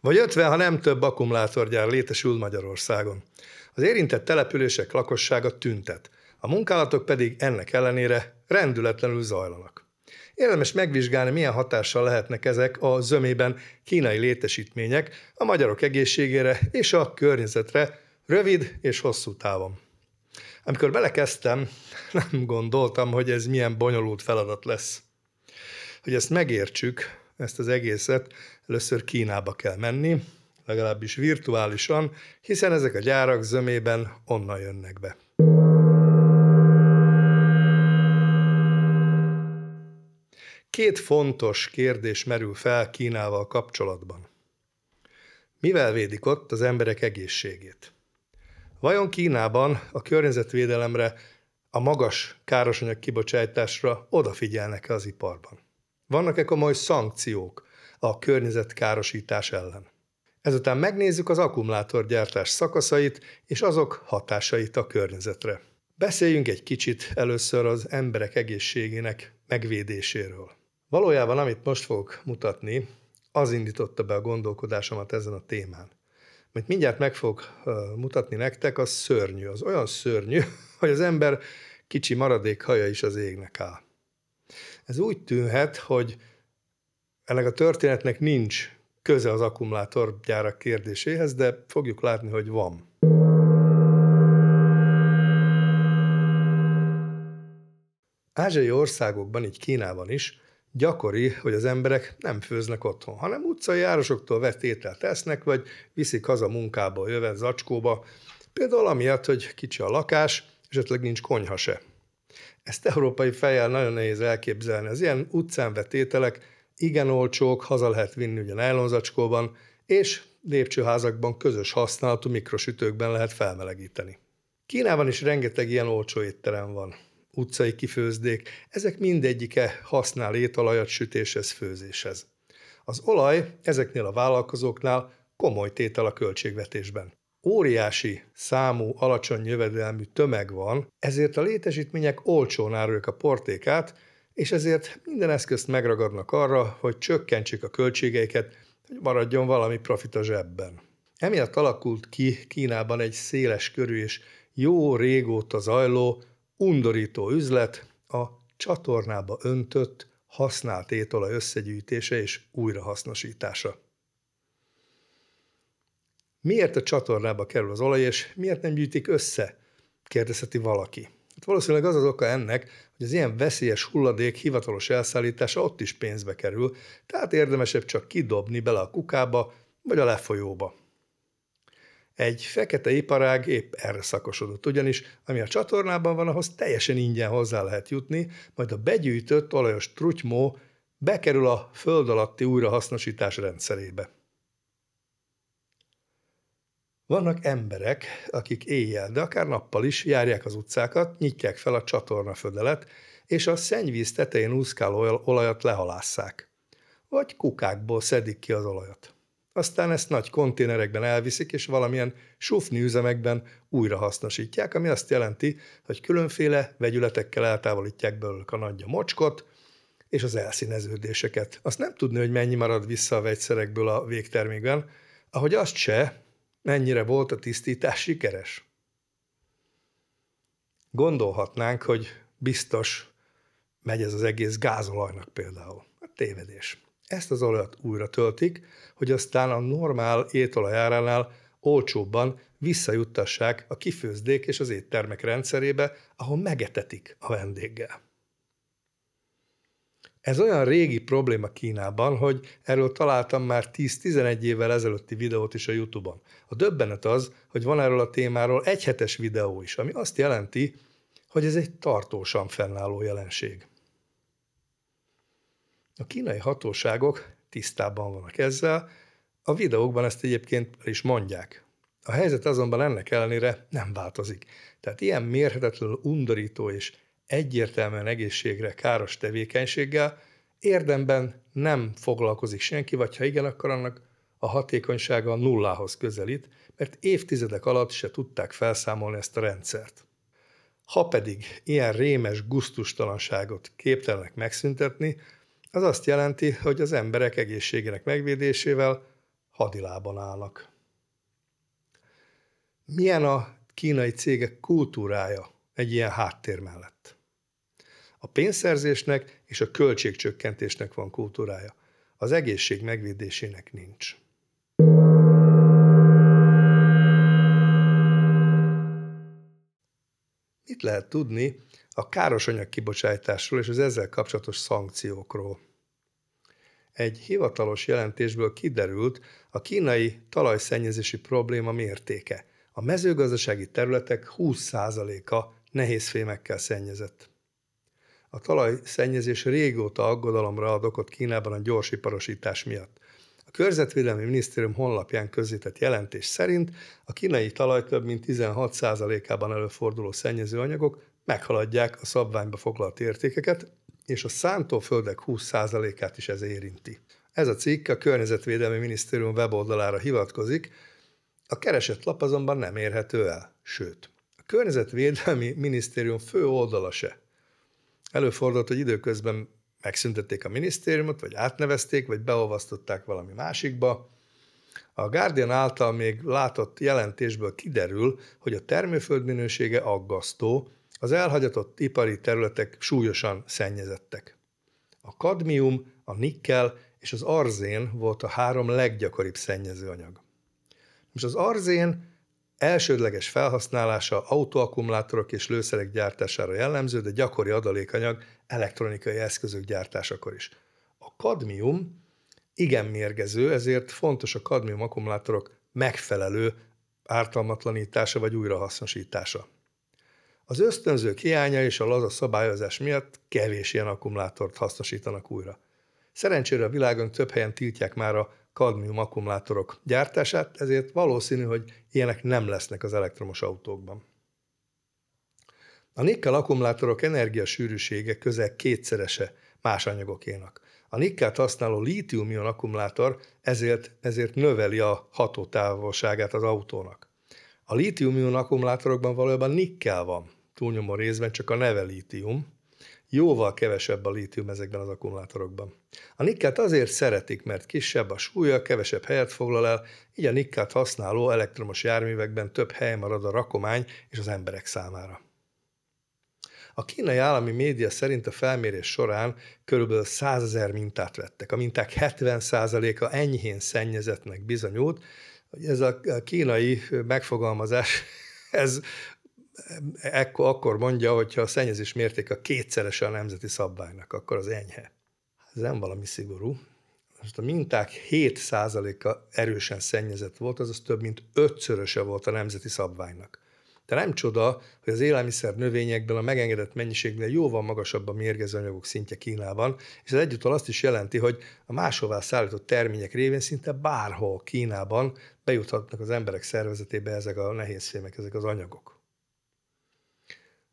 Vagy 50, ha nem több akkumulátorgyár létesül Magyarországon. Az érintett települések lakossága tüntet, a munkálatok pedig ennek ellenére rendületlenül zajlanak. Érdemes megvizsgálni, milyen hatással lehetnek ezek a zömében kínai létesítmények a magyarok egészségére és a környezetre rövid és hosszú távon. Amikor belekezdtem, nem gondoltam, hogy ez milyen bonyolult feladat lesz. Hogy ezt megértsük, ezt az egészet, először Kínába kell menni, legalábbis virtuálisan, hiszen ezek a gyárak zömében onnan jönnek be. Két fontos kérdés merül fel Kínával kapcsolatban. Mivel védik ott az emberek egészségét? Vajon Kínában a környezetvédelemre, a magas károsanyag kibocsátásra odafigyelnek az iparban? Vannak-e komoly szankciók a környezetkárosítás ellen? Ezután megnézzük az akkumulátorgyártás szakaszait és azok hatásait a környezetre. Beszéljünk egy kicsit először az emberek egészségének megvédéséről. Valójában, amit most fogok mutatni, az indította be a gondolkodásomat ezen a témán. Amit mindjárt meg fogok mutatni nektek, az szörnyű. Az olyan szörnyű, hogy az ember kicsi maradék haja is az égnek áll. Ez úgy tűnhet, hogy ennek a történetnek nincs köze az akkumulátorgyárak kérdéséhez, de fogjuk látni, hogy van. Ázsiai országokban, így Kínában is, gyakori, hogy az emberek nem főznek otthon, hanem utcai járosoktól vett ételt esznek, vagy viszik haza munkába, jövet zacskóba, például amiatt, hogy kicsi a lakás, esetleg nincs konyha se. Ezt európai fejjel nagyon nehéz elképzelni. Az ilyen utcán vetételek igen olcsók, haza lehet vinni ugye nylonzacskóban, és lépcsőházakban közös használatú mikrosütőkben lehet felmelegíteni. Kínában is rengeteg ilyen olcsó étterem van, utcai kifőzdék, ezek mindegyike használ étalajat sütéshez, főzéshez. Az olaj ezeknél a vállalkozóknál komoly tétel a költségvetésben óriási számú alacsony jövedelmű tömeg van, ezért a létesítmények olcsón árulják a portékát, és ezért minden eszközt megragadnak arra, hogy csökkentsék a költségeiket, hogy maradjon valami profit a zsebben. Emiatt alakult ki Kínában egy széles körű és jó régóta zajló, undorító üzlet, a csatornába öntött, használt étolaj összegyűjtése és újrahasznosítása. Miért a csatornába kerül az olaj, és miért nem gyűjtik össze? kérdezheti valaki. Hát valószínűleg az az oka ennek, hogy az ilyen veszélyes hulladék hivatalos elszállítása ott is pénzbe kerül, tehát érdemesebb csak kidobni bele a kukába vagy a lefolyóba. Egy fekete iparág épp erre szakosodott, ugyanis ami a csatornában van, ahhoz teljesen ingyen hozzá lehet jutni, majd a begyűjtött olajos trutymó bekerül a föld alatti újrahasznosítás rendszerébe. Vannak emberek, akik éjjel, de akár nappal is járják az utcákat, nyitják fel a csatorna födelet, és a szennyvíz tetején úszkáló olajat lehalásszák. Vagy kukákból szedik ki az olajat. Aztán ezt nagy konténerekben elviszik, és valamilyen sufni üzemekben újra hasznosítják, ami azt jelenti, hogy különféle vegyületekkel eltávolítják belőlük a nagyja mocskot, és az elszíneződéseket. Azt nem tudni, hogy mennyi marad vissza a vegyszerekből a végtermékben, ahogy azt se, Mennyire volt a tisztítás sikeres? Gondolhatnánk, hogy biztos megy ez az egész gázolajnak például. A tévedés. Ezt az olajat újra töltik, hogy aztán a normál étolajáránál olcsóbban visszajuttassák a kifőzdék és az éttermek rendszerébe, ahol megetetik a vendéggel. Ez olyan régi probléma Kínában, hogy erről találtam már 10-11 évvel ezelőtti videót is a YouTube-on. A döbbenet az, hogy van erről a témáról egy hetes videó is, ami azt jelenti, hogy ez egy tartósan fennálló jelenség. A kínai hatóságok tisztában vannak ezzel, a videókban ezt egyébként is mondják. A helyzet azonban ennek ellenére nem változik. Tehát ilyen mérhetetlenül undorító és egyértelműen egészségre káros tevékenységgel érdemben nem foglalkozik senki, vagy ha igen, akkor annak a hatékonysága nullához közelít, mert évtizedek alatt se tudták felszámolni ezt a rendszert. Ha pedig ilyen rémes guztustalanságot képtelenek megszüntetni, az azt jelenti, hogy az emberek egészségének megvédésével hadilában állnak. Milyen a kínai cégek kultúrája egy ilyen háttér mellett? A pénzszerzésnek és a költségcsökkentésnek van kultúrája. Az egészség megvédésének nincs. Mit lehet tudni a káros anyag kibocsátásról és az ezzel kapcsolatos szankciókról? Egy hivatalos jelentésből kiderült a kínai talajszennyezési probléma mértéke. A mezőgazdasági területek 20%-a nehézfémekkel szennyezett. A talajszennyezés régóta aggodalomra ad okot Kínában a gyorsiparosítás miatt. A Körzetvédelmi Minisztérium honlapján közzétett jelentés szerint a kínai talaj több mint 16%-ában előforduló szennyezőanyagok meghaladják a szabványba foglalt értékeket, és a szántóföldek 20%-át is ez érinti. Ez a cikk a Környezetvédelmi Minisztérium weboldalára hivatkozik, a keresett lap azonban nem érhető el, sőt, a Környezetvédelmi Minisztérium fő oldala se. Előfordult, hogy időközben megszüntették a minisztériumot, vagy átnevezték, vagy beolvasztották valami másikba. A Guardian által még látott jelentésből kiderül, hogy a termőföld minősége aggasztó, az elhagyatott ipari területek súlyosan szennyezettek. A kadmium, a nikkel és az arzén volt a három leggyakoribb szennyezőanyag. Most az arzén Elsődleges felhasználása autóakkumulátorok és lőszerek gyártására jellemző, de gyakori adalékanyag elektronikai eszközök gyártásakor is. A kadmium igen mérgező, ezért fontos a kadmium akkumulátorok megfelelő ártalmatlanítása vagy újrahasznosítása. Az ösztönzők hiánya és a laza szabályozás miatt kevés ilyen akkumulátort hasznosítanak újra. Szerencsére a világon több helyen tiltják már a kadmium akkumulátorok gyártását, ezért valószínű, hogy ilyenek nem lesznek az elektromos autókban. A nikkel akkumulátorok energiasűrűsége közel kétszerese más anyagokénak. A nikkelt használó lítium-ion akkumulátor ezért, ezért növeli a hatótávolságát az autónak. A lítium-ion akkumulátorokban valójában nikkel van, túlnyomó részben csak a neve lítium, jóval kevesebb a lítium ezekben az akkumulátorokban. A nikkelt azért szeretik, mert kisebb a súlya, kevesebb helyet foglal el, így a nikkelt használó elektromos járművekben több hely marad a rakomány és az emberek számára. A kínai állami média szerint a felmérés során körülbelül 100 ezer mintát vettek. A minták 70%-a enyhén szennyezetnek bizonyult. Ez a kínai megfogalmazás, ez ekkor, akkor mondja, hogyha a szennyezés mértéke kétszerese a nemzeti szabványnak, akkor az enyhe. Ez nem valami szigorú. Most a minták 7%-a erősen szennyezett volt, azaz több mint ötszöröse volt a nemzeti szabványnak. De nem csoda, hogy az élelmiszer növényekben a megengedett mennyiségnél jóval magasabb a mérgező anyagok szintje Kínában, és ez egyúttal azt is jelenti, hogy a máshová szállított termények révén szinte bárhol Kínában bejuthatnak az emberek szervezetébe ezek a nehézfémek, ezek az anyagok.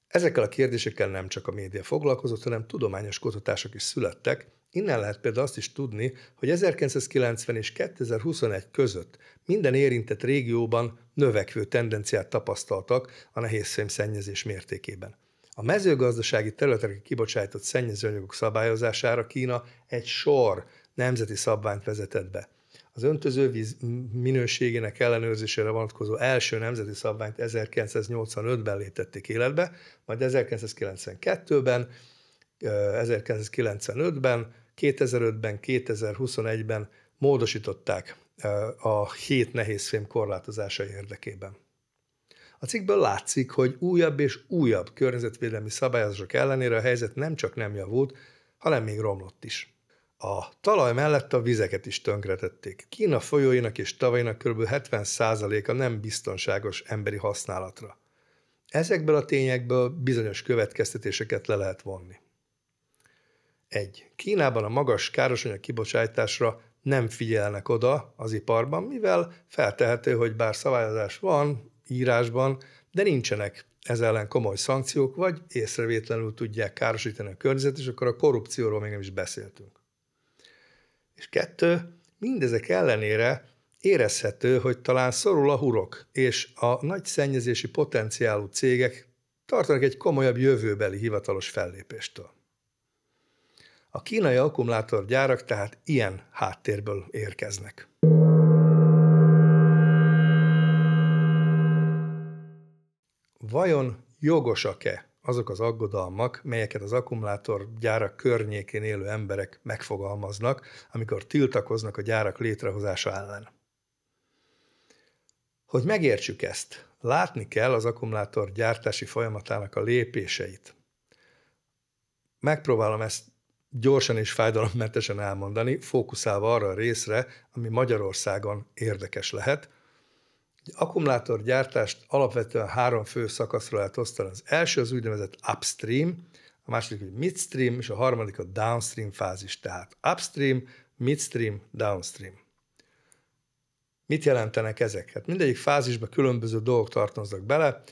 Ezekkel a kérdésekkel nem csak a média foglalkozott, hanem tudományos kutatások is születtek. Innen lehet például azt is tudni, hogy 1990 és 2021 között minden érintett régióban növekvő tendenciát tapasztaltak a nehézfém szennyezés mértékében. A mezőgazdasági területekre kibocsátott szennyezőanyagok szabályozására Kína egy sor nemzeti szabványt vezetett be az öntözővíz minőségének ellenőrzésére vonatkozó első nemzeti szabványt 1985-ben létették életbe, majd 1992-ben, 1995-ben, 2005-ben, 2021-ben módosították a hét nehézfém korlátozása érdekében. A cikkből látszik, hogy újabb és újabb környezetvédelmi szabályozások ellenére a helyzet nem csak nem javult, hanem még romlott is. A talaj mellett a vizeket is tönkretették. Kína folyóinak és tavainak kb. 70%-a nem biztonságos emberi használatra. Ezekből a tényekből bizonyos következtetéseket le lehet vonni. 1. Kínában a magas károsanyag kibocsátásra nem figyelnek oda az iparban, mivel feltehető, hogy bár szabályozás van írásban, de nincsenek ez ellen komoly szankciók, vagy észrevétlenül tudják károsítani a környezet, és akkor a korrupcióról még nem is beszéltünk. És kettő, mindezek ellenére érezhető, hogy talán szorul a hurok, és a nagy szennyezési potenciálú cégek tartanak egy komolyabb jövőbeli hivatalos fellépéstől. A kínai akkumulátorgyárak tehát ilyen háttérből érkeznek. Vajon jogosak-e azok az aggodalmak, melyeket az akkumulátorgyárak környékén élő emberek megfogalmaznak, amikor tiltakoznak a gyárak létrehozása ellen. Hogy megértsük ezt, látni kell az akkumulátor gyártási folyamatának a lépéseit. Megpróbálom ezt gyorsan és fájdalommentesen elmondani, fókuszálva arra a részre, ami Magyarországon érdekes lehet, akkumulátorgyártást alapvetően három fő szakaszra lehet osztani. Az első az úgynevezett upstream, a második a midstream, és a harmadik a downstream fázis, tehát upstream, midstream, downstream. Mit jelentenek ezek? Hát mindegyik fázisban különböző dolgok tartoznak bele.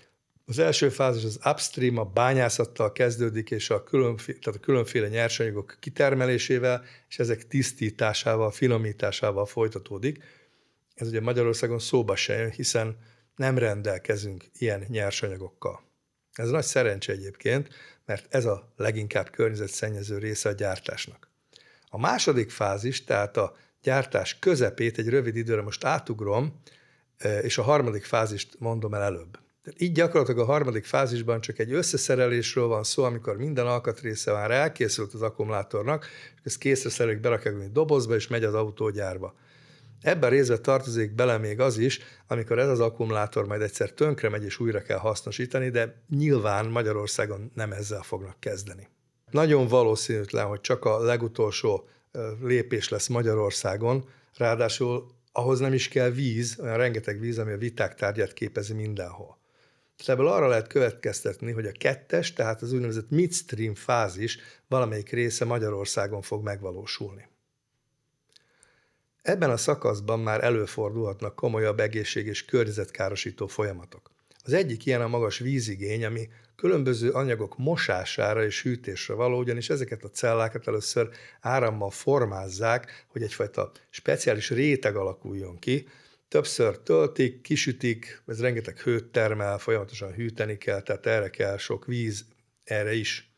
Az első fázis az upstream, a bányászattal kezdődik, és a különféle, tehát a különféle nyersanyagok kitermelésével, és ezek tisztításával, finomításával folytatódik ez ugye Magyarországon szóba se jön, hiszen nem rendelkezünk ilyen nyersanyagokkal. Ez nagy szerencse egyébként, mert ez a leginkább környezetszennyező része a gyártásnak. A második fázis, tehát a gyártás közepét egy rövid időre most átugrom, és a harmadik fázist mondom el előbb. Tehát így gyakorlatilag a harmadik fázisban csak egy összeszerelésről van szó, amikor minden alkatrésze már elkészült az akkumulátornak, és ezt készre szerelik, berakják egy dobozba, és megy az autógyárba. Ebben részben tartozik bele még az is, amikor ez az akkumulátor majd egyszer tönkre megy és újra kell hasznosítani, de nyilván Magyarországon nem ezzel fognak kezdeni. Nagyon valószínűtlen, hogy csak a legutolsó lépés lesz Magyarországon, ráadásul ahhoz nem is kell víz, olyan rengeteg víz, ami a viták tárgyát képezi mindenhol. Tehát ebből arra lehet következtetni, hogy a kettes, tehát az úgynevezett midstream fázis valamelyik része Magyarországon fog megvalósulni. Ebben a szakaszban már előfordulhatnak komolyabb egészség és környezetkárosító folyamatok. Az egyik ilyen a magas vízigény, ami különböző anyagok mosására és hűtésre való, ugyanis ezeket a cellákat először árammal formázzák, hogy egyfajta speciális réteg alakuljon ki, többször töltik, kisütik, ez rengeteg hőt termel, folyamatosan hűteni kell, tehát erre kell sok víz, erre is.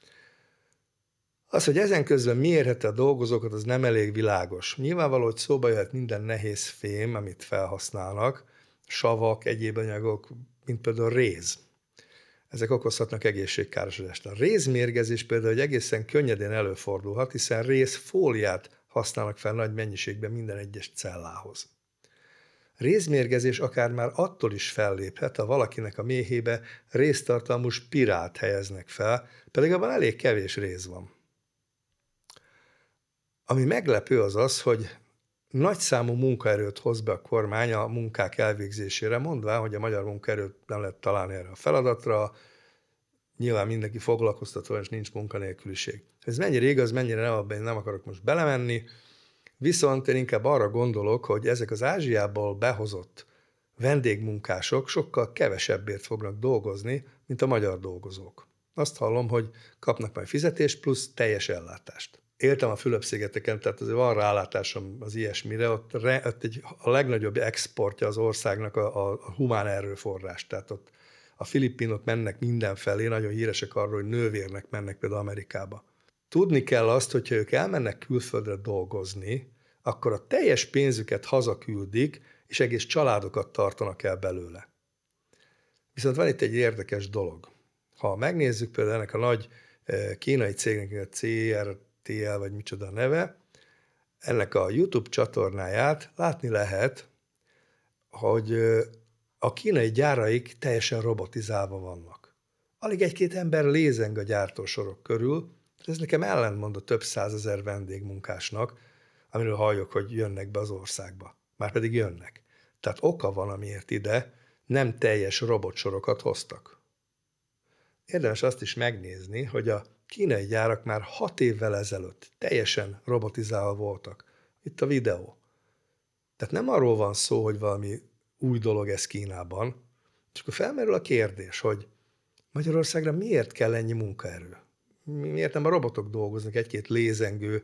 Az, hogy ezen közben mi érhette a dolgozókat, az nem elég világos. Nyilvánvaló, hogy szóba jöhet minden nehéz fém, amit felhasználnak, savak, egyéb anyagok, mint például réz. Ezek okozhatnak egészségkárosodást. A rézmérgezés például egy egészen könnyedén előfordulhat, hiszen rézfóliát használnak fel nagy mennyiségben minden egyes cellához. Rézmérgezés akár már attól is felléphet, ha valakinek a méhébe résztartalmú spirált helyeznek fel, pedig abban elég kevés réz van. Ami meglepő az az, hogy nagyszámú munkaerőt hoz be a kormány a munkák elvégzésére, mondvá, hogy a magyar munkaerőt nem lehet találni erre a feladatra, nyilván mindenki foglalkoztató, és nincs munkanélküliség. Ez mennyire igaz, mennyire nem, abban én nem akarok most belemenni, viszont én inkább arra gondolok, hogy ezek az Ázsiából behozott vendégmunkások sokkal kevesebbért fognak dolgozni, mint a magyar dolgozók. Azt hallom, hogy kapnak majd fizetés plusz teljes ellátást éltem a Fülöp-szigeteken, tehát azért van rálátásom az ilyesmire, ott, re, ott egy, a legnagyobb exportja az országnak a, a humán erőforrás, tehát ott a filippinok mennek mindenfelé, nagyon híresek arról, hogy nővérnek mennek például Amerikába. Tudni kell azt, hogyha ők elmennek külföldre dolgozni, akkor a teljes pénzüket hazaküldik, és egész családokat tartanak el belőle. Viszont van itt egy érdekes dolog. Ha megnézzük például ennek a nagy eh, kínai cégnek, a CR TL, vagy micsoda neve, ennek a YouTube csatornáját látni lehet, hogy a kínai gyáraik teljesen robotizálva vannak. Alig egy-két ember lézeng a gyártósorok körül, ez nekem ellentmond a több százezer vendégmunkásnak, amiről halljuk, hogy jönnek be az országba. Már pedig jönnek. Tehát oka van, amiért ide nem teljes robotsorokat hoztak. Érdemes azt is megnézni, hogy a kínai gyárak már hat évvel ezelőtt teljesen robotizálva voltak. Itt a videó. Tehát nem arról van szó, hogy valami új dolog ez Kínában, csak akkor felmerül a kérdés, hogy Magyarországra miért kell ennyi munkaerő? Miért nem a robotok dolgoznak egy-két lézengő,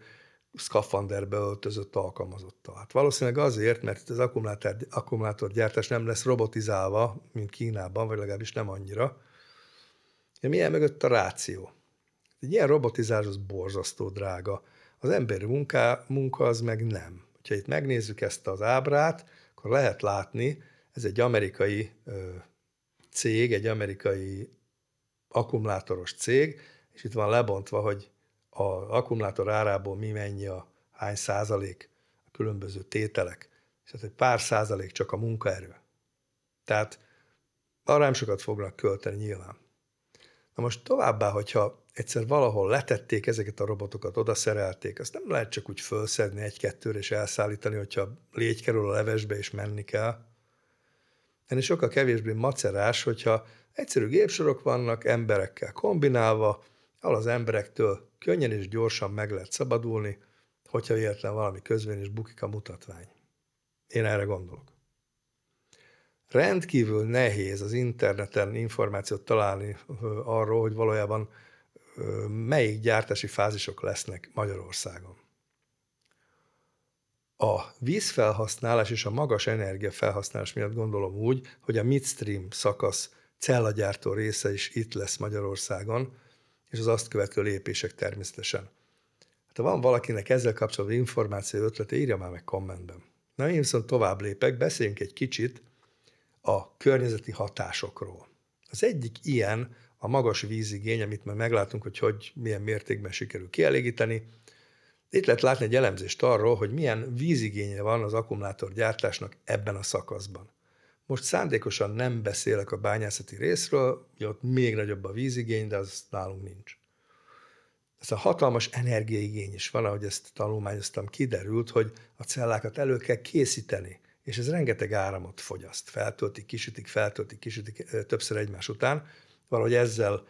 szkafanderbe öltözött alkalmazottal? Hát valószínűleg azért, mert itt az akkumulátor, akkumulátorgyártás nem lesz robotizálva, mint Kínában, vagy legalábbis nem annyira. De milyen mögött a ráció? egy ilyen robotizás az borzasztó drága. Az emberi munka, munka az meg nem. Ha itt megnézzük ezt az ábrát, akkor lehet látni, ez egy amerikai ö, cég, egy amerikai akkumulátoros cég, és itt van lebontva, hogy az akkumulátor árából mi mennyi a hány százalék a különböző tételek, és hát egy pár százalék csak a munkaerő. Tehát arra nem sokat fognak költeni nyilván. Na most továbbá, hogyha egyszer valahol letették ezeket a robotokat, oda szerelték, azt nem lehet csak úgy felszedni egy-kettőre és elszállítani, hogyha légy kerül a levesbe és menni kell. Ennél sokkal kevésbé macerás, hogyha egyszerű gépsorok vannak, emberekkel kombinálva, ahol az emberektől könnyen és gyorsan meg lehet szabadulni, hogyha véletlen valami közben is bukik a mutatvány. Én erre gondolok. Rendkívül nehéz az interneten információt találni arról, hogy valójában melyik gyártási fázisok lesznek Magyarországon. A vízfelhasználás és a magas energiafelhasználás miatt gondolom úgy, hogy a midstream szakasz cellagyártó része is itt lesz Magyarországon, és az azt követő lépések természetesen. Hát ha van valakinek ezzel kapcsolatban információ, ötlete, írja már meg kommentben. Na, én viszont tovább lépek, beszéljünk egy kicsit a környezeti hatásokról. Az egyik ilyen a magas vízigény, amit már meglátunk, hogy, hogy milyen mértékben sikerül kielégíteni. Itt lehet látni egy elemzést arról, hogy milyen vízigénye van az akkumulátorgyártásnak ebben a szakaszban. Most szándékosan nem beszélek a bányászati részről, hogy ott még nagyobb a vízigény, de az nálunk nincs. Ez a hatalmas energiaigény is van, ahogy ezt tanulmányoztam, kiderült, hogy a cellákat elő kell készíteni, és ez rengeteg áramot fogyaszt. Feltöltik, kisütik, feltöltik, kisütik többször egymás után, valahogy ezzel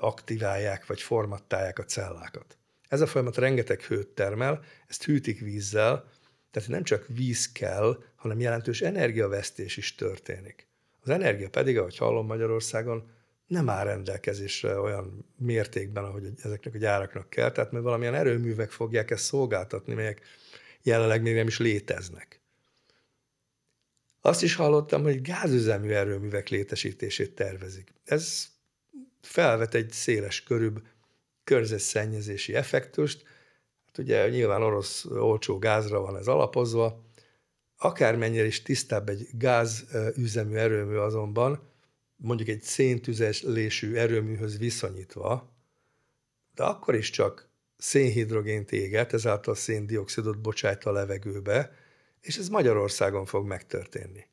aktiválják vagy formattálják a cellákat. Ez a folyamat rengeteg hőt termel, ezt hűtik vízzel, tehát nem csak víz kell, hanem jelentős energiavesztés is történik. Az energia pedig, ahogy hallom Magyarországon, nem áll rendelkezésre olyan mértékben, ahogy ezeknek a gyáraknak kell, tehát mert valamilyen erőművek fogják ezt szolgáltatni, melyek jelenleg még nem is léteznek. Azt is hallottam, hogy gázüzemű erőművek létesítését tervezik. Ez felvet egy széles körűbb körzetszennyezési effektust. Hát ugye nyilván orosz olcsó gázra van ez alapozva. Akármennyire is tisztább egy gázüzemű erőmű azonban, mondjuk egy széntüzelésű erőműhöz viszonyítva, de akkor is csak szénhidrogént éget, ezáltal széndiokszidot bocsájt a levegőbe, és ez Magyarországon fog megtörténni.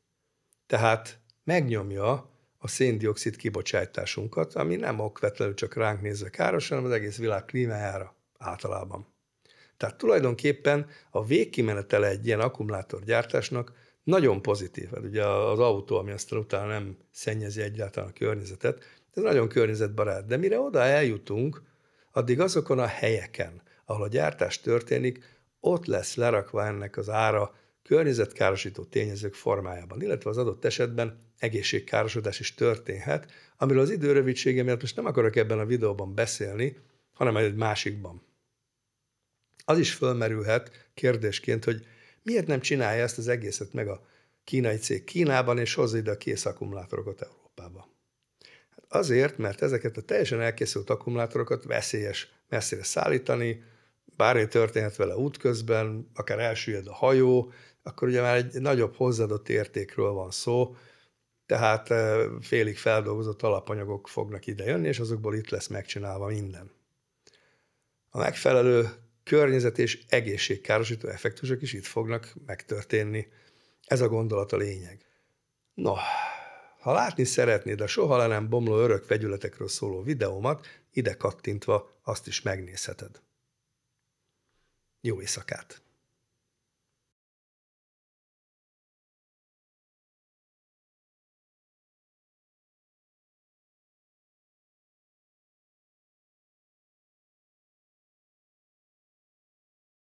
Tehát megnyomja a széndiokszid kibocsátásunkat, ami nem okvetlenül csak ránk nézve káros, hanem az egész világ klímájára általában. Tehát tulajdonképpen a végkimenetele egy ilyen akkumulátorgyártásnak nagyon pozitív. Hát ugye az autó, ami aztán utána nem szennyezi egyáltalán a környezetet, ez nagyon környezetbarát. De mire oda eljutunk, addig azokon a helyeken, ahol a gyártás történik, ott lesz lerakva ennek az ára környezetkárosító tényezők formájában, illetve az adott esetben egészségkárosodás is történhet, amiről az idő rövidsége miatt most nem akarok ebben a videóban beszélni, hanem egy másikban. Az is fölmerülhet kérdésként, hogy miért nem csinálja ezt az egészet meg a kínai cég Kínában, és hozza ide a kész akkumulátorokat Európába. Hát azért, mert ezeket a teljesen elkészült akkumulátorokat veszélyes messzire szállítani, bármi történhet vele útközben, akár elsüllyed a hajó, akkor ugye már egy nagyobb hozzáadott értékről van szó, tehát eh, félig feldolgozott alapanyagok fognak ide jönni, és azokból itt lesz megcsinálva minden. A megfelelő környezet és egészségkárosító effektusok is itt fognak megtörténni. Ez a gondolat a lényeg. No, ha látni szeretnéd a soha le nem bomló örök vegyületekről szóló videómat, ide kattintva azt is megnézheted. Jó éjszakát!